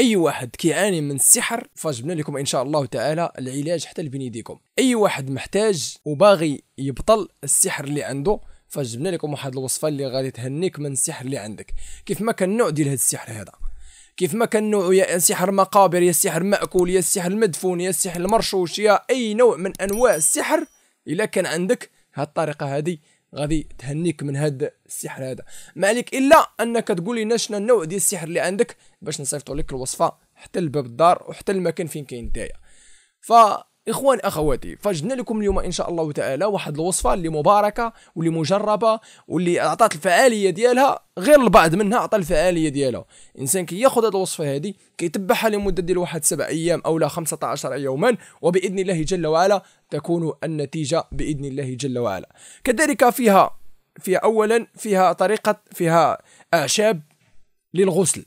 اي واحد كيعاني من السحر فجبنا لكم ان شاء الله تعالى العلاج حتى لبين يديكم اي واحد محتاج وباغي يبطل السحر اللي عنده فجبنا لكم واحد الوصفه اللي غادي تهنيك من السحر اللي عندك كيف ما كان النوع ديال هذا السحر هذا كيف ما كان نوع يا سحر مقابر يا سحر مأكول يا سحر مدفون يا سحر المرشوش يا اي نوع من انواع السحر الا كان عندك هالطريقه هذه غادي تهنيك من هذا السحر هذا ما عليك الا انك تقول لنا شنو النوع ديال السحر اللي عندك باش نصيفطوا لك الوصفه حتى لباب الدار وحتى المكان فين كاين نتايا ف اخوان اخواتي فجبنا لكم اليوم ان شاء الله تعالى واحد الوصفه اللي مباركه واللي مجربه واللي اعطات الفعاليه ديالها غير البعض منها عطى الفعاليه ديالها الانسان كي ياخذ هذه الوصفه هذه كيتبعها لمده ديال واحد سبع ايام او لا 15 يوما وباذن الله جل وعلا تكون النتيجه باذن الله جل وعلا كذلك فيها فيها اولا فيها طريقه فيها اعشاب للغسل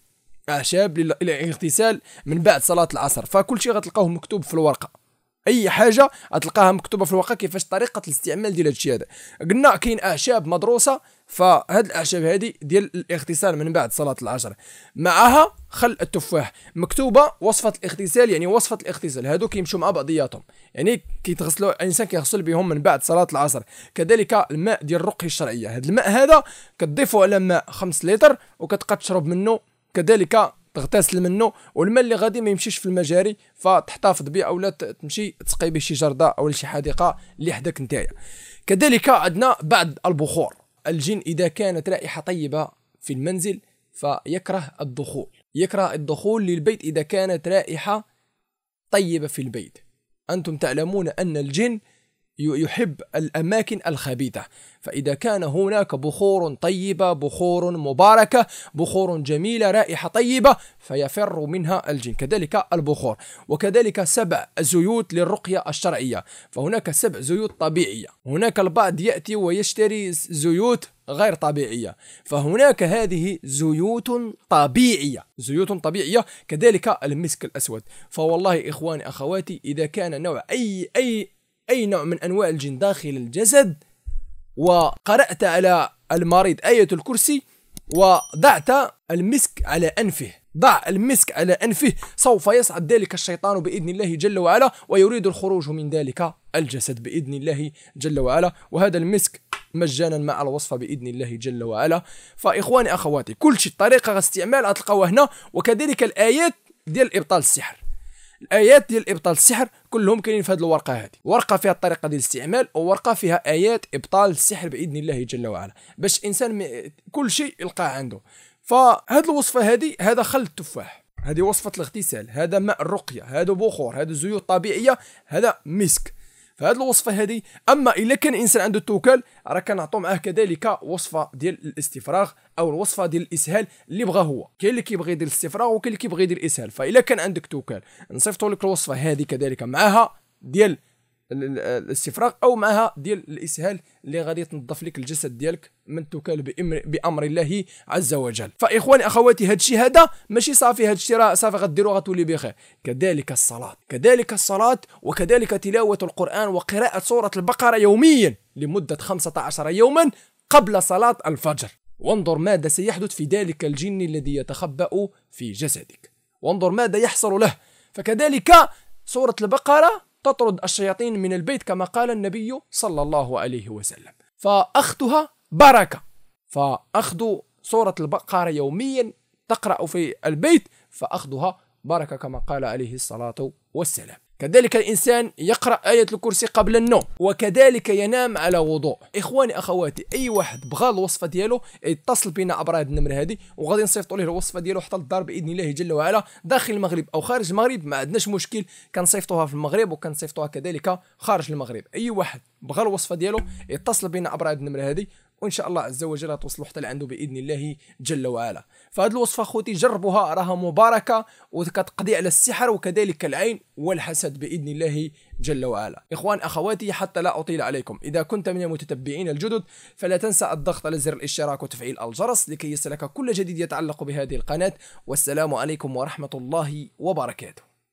اعشاب للاغتسال من بعد صلاه العصر فكل شيء غتلقاوه مكتوب في الورقه اي حاجه غتلقاها مكتوبه في الواقع كيفاش طريقه الاستعمال ديال هادشي هذا قلنا كاين اعشاب مدروسه فهاد الاعشاب هادي ديال الاغتسال من بعد صلاه العصر معها خل التفاح مكتوبه وصفه الاغتسال يعني وصفه الاغتسال هادو كيمشوا مع بعضياتهم يعني كيتغسلوا الانسان كيغسل بهم من بعد صلاه العصر كذلك الماء ديال الرقيه الشرعيه هاد الماء هذا كتضيفوا على ماء 5 لتر وكتبقى تشرب منه كذلك تغتسل منه والماء اللي غادي ما يمشيش في المجاري فتحتفظ به او لا تمشي تسقي به شي جرده او شي حديقه اللي حداك نتايا كذلك عندنا بعد البخور الجن اذا كانت رائحه طيبه في المنزل فيكره الدخول يكره الدخول للبيت اذا كانت رائحه طيبه في البيت انتم تعلمون ان الجن يحب الأماكن الخبيثة فإذا كان هناك بخور طيبة بخور مباركة بخور جميلة رائحة طيبة فيفر منها الجن كذلك البخور وكذلك سبع زيوت للرقية الشرعية فهناك سبع زيوت طبيعية هناك البعض يأتي ويشتري زيوت غير طبيعية فهناك هذه زيوت طبيعية زيوت طبيعية كذلك المسك الأسود فوالله إخواني أخواتي إذا كان نوع أي أي أي نوع من أنواع الجن داخل الجسد وقرأت على المريض آية الكرسي وضعت المسك على أنفه ضع المسك على أنفه سوف يصعد ذلك الشيطان بإذن الله جل وعلا ويريد الخروج من ذلك الجسد بإذن الله جل وعلا وهذا المسك مجانا مع الوصفة بإذن الله جل وعلا فإخواني أخواتي كل شيء الطريقة استعمال غتلقاوها هنا وكذلك الآيات ديال إبطال السحر الايات ديال ابطال السحر كلهم كاينين في هذه الورقه هذه ورقه فيها الطريقه ديال الاستعمال وورقه فيها ايات ابطال السحر باذن الله جل وعلا باش الانسان م... كل شيء يلقاه عنده فهاد الوصفه هذه هذا خل التفاح هذه وصفه الاغتسال هذا ماء الرقيه هذا بخور هذا زيوت طبيعيه هذا مسك فهاد الوصفه هذه اما الا كان انسان عنده التوكل راه كنعطو معاه كذلك وصفه ديال الاستفراغ او الوصفه ديال الاسهال اللي بغا هو كاين اللي كيبغي يدير الاستفراغ وكاين اللي كيبغي يدير الاسهال فالا كان عندك توكل نصيفطوا لك الوصفه هذه كذلك معاها ديال الاستفراغ او معها ديال الاسهال اللي غادي تنظف لك الجسد ديالك من توكل بامر الله عز وجل فاخواني اخواتي هذا الشيء هذا ماشي صافي هذا الشيء صافي غديروا غتولي بخير كذلك الصلاه كذلك الصلاه وكذلك تلاوه القران وقراءه سوره البقره يوميا لمده 15 يوما قبل صلاه الفجر وانظر ماذا سيحدث في ذلك الجن الذي يتخبأ في جسدك وانظر ماذا يحصل له فكذلك سورة البقرة تطرد الشياطين من البيت كما قال النبي صلى الله عليه وسلم فأخذها بركة فأخذ سورة البقرة يوميا تقرأ في البيت فأخذها بركة كما قال عليه الصلاة والسلام كذلك الإنسان يقرأ آية الكرسي قبل النوم وكذلك ينام على وضوء إخواني أخواتي أي واحد بغى الوصفة ديالو يتصل بنا عبر هذه النمرة هذه وغادي نصيفطوا له الوصفة ديالو حتى للدار بإذن الله جل وعلا داخل المغرب أو خارج المغرب ما عندناش مشكل كنصيفطوها في المغرب وكنصيفطوها كذلك خارج المغرب أي واحد بغى الوصفة ديالو يتصل بنا عبر هذه النمرة هذه وان شاء الله عز وجل توصلوا حتى لعنده باذن الله جل وعلا فهاد الوصفه خوتي جربوها راها مباركه وكتقضي على السحر وكذلك العين والحسد باذن الله جل وعلا اخوان اخواتي حتى لا اطيل عليكم اذا كنت من المتتبعين الجدد فلا تنسى الضغط على زر الاشتراك وتفعيل الجرس لكي يصلك كل جديد يتعلق بهذه القناه والسلام عليكم ورحمه الله وبركاته